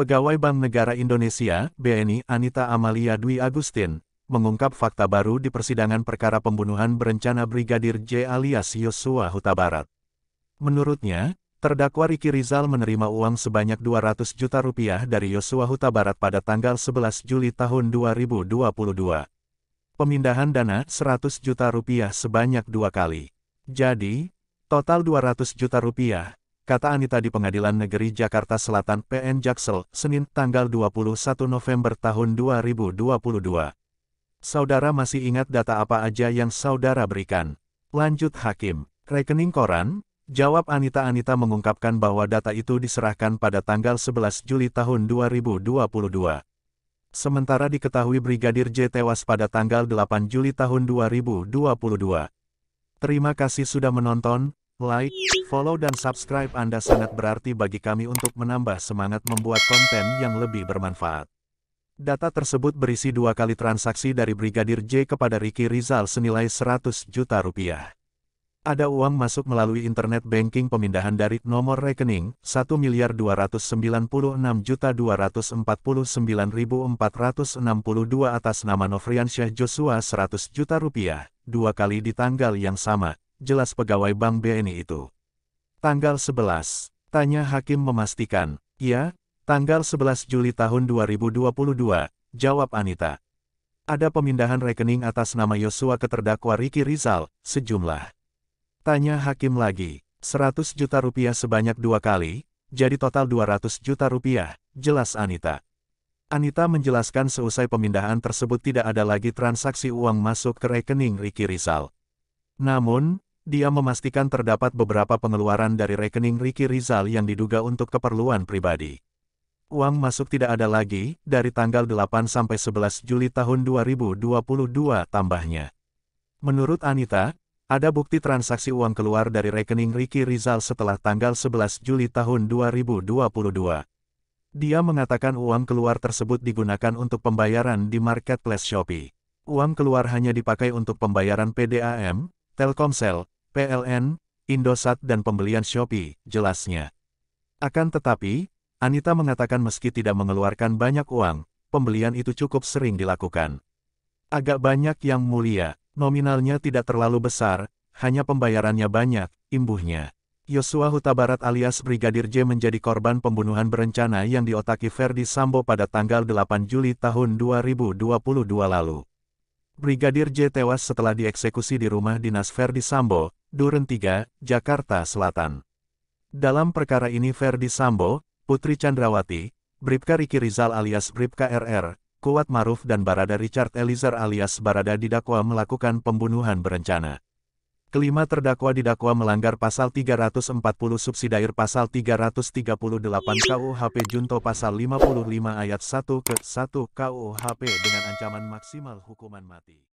Pegawai Bank Negara Indonesia, BNI Anita Amalia Dwi Agustin, mengungkap fakta baru di persidangan perkara pembunuhan berencana Brigadir J alias Yosua Huta Barat. Menurutnya, Terdakwa Riki Rizal menerima uang sebanyak 200 juta rupiah dari Yosua Huta Barat pada tanggal 11 Juli tahun 2022. Pemindahan dana 100 juta rupiah sebanyak dua kali. Jadi, total 200 juta rupiah kata Anita di Pengadilan Negeri Jakarta Selatan PN Jaksel, Senin, tanggal 21 November tahun 2022. Saudara masih ingat data apa aja yang saudara berikan? Lanjut Hakim. Rekening koran? Jawab Anita Anita mengungkapkan bahwa data itu diserahkan pada tanggal 11 Juli tahun 2022. Sementara diketahui Brigadir J tewas pada tanggal 8 Juli tahun 2022. Terima kasih sudah menonton, Like, follow dan subscribe Anda sangat berarti bagi kami untuk menambah semangat membuat konten yang lebih bermanfaat. Data tersebut berisi dua kali transaksi dari Brigadir J kepada Ricky Rizal senilai 100 juta rupiah. Ada uang masuk melalui internet banking pemindahan dari nomor rekening miliar juta dua atas nama Nofriansyah Joshua 100 juta rupiah, dua kali di tanggal yang sama, jelas pegawai Bank BNI itu. Tanggal 11, tanya hakim memastikan, ya, tanggal 11 Juli tahun 2022, jawab Anita. Ada pemindahan rekening atas nama Yosua ke terdakwa Riki Rizal, sejumlah. Tanya hakim lagi, 100 juta rupiah sebanyak dua kali, jadi total 200 juta rupiah, jelas Anita. Anita menjelaskan seusai pemindahan tersebut tidak ada lagi transaksi uang masuk ke rekening Riki Rizal. Namun, dia memastikan terdapat beberapa pengeluaran dari rekening Ricky Rizal yang diduga untuk keperluan pribadi. Uang masuk tidak ada lagi, dari tanggal 8 sampai 11 Juli tahun 2022 tambahnya. Menurut Anita, ada bukti transaksi uang keluar dari rekening Ricky Rizal setelah tanggal 11 Juli tahun 2022. Dia mengatakan uang keluar tersebut digunakan untuk pembayaran di marketplace Shopee. Uang keluar hanya dipakai untuk pembayaran PDAM, Telkomsel, PLN, Indosat dan pembelian Shopee, jelasnya. Akan tetapi, Anita mengatakan meski tidak mengeluarkan banyak uang, pembelian itu cukup sering dilakukan. Agak banyak yang mulia, nominalnya tidak terlalu besar, hanya pembayarannya banyak, imbuhnya. Yosua Huta Barat alias Brigadir J menjadi korban pembunuhan berencana yang diotaki Ferdi Sambo pada tanggal 8 Juli tahun 2022 lalu. Brigadir J tewas setelah dieksekusi di rumah dinas Verdi Sambo, Duren 3, Jakarta Selatan. Dalam perkara ini Verdi Sambo, Putri Chandrawati, Bripka Riki Rizal alias Bripka RR, Kuat Maruf dan Barada Richard Eliezer alias Barada didakwa melakukan pembunuhan berencana. Kelima terdakwa didakwa melanggar pasal 340 subsidair pasal 338 KUHP junto pasal 55 ayat 1 ke 1 KUHP dengan ancaman maksimal hukuman mati.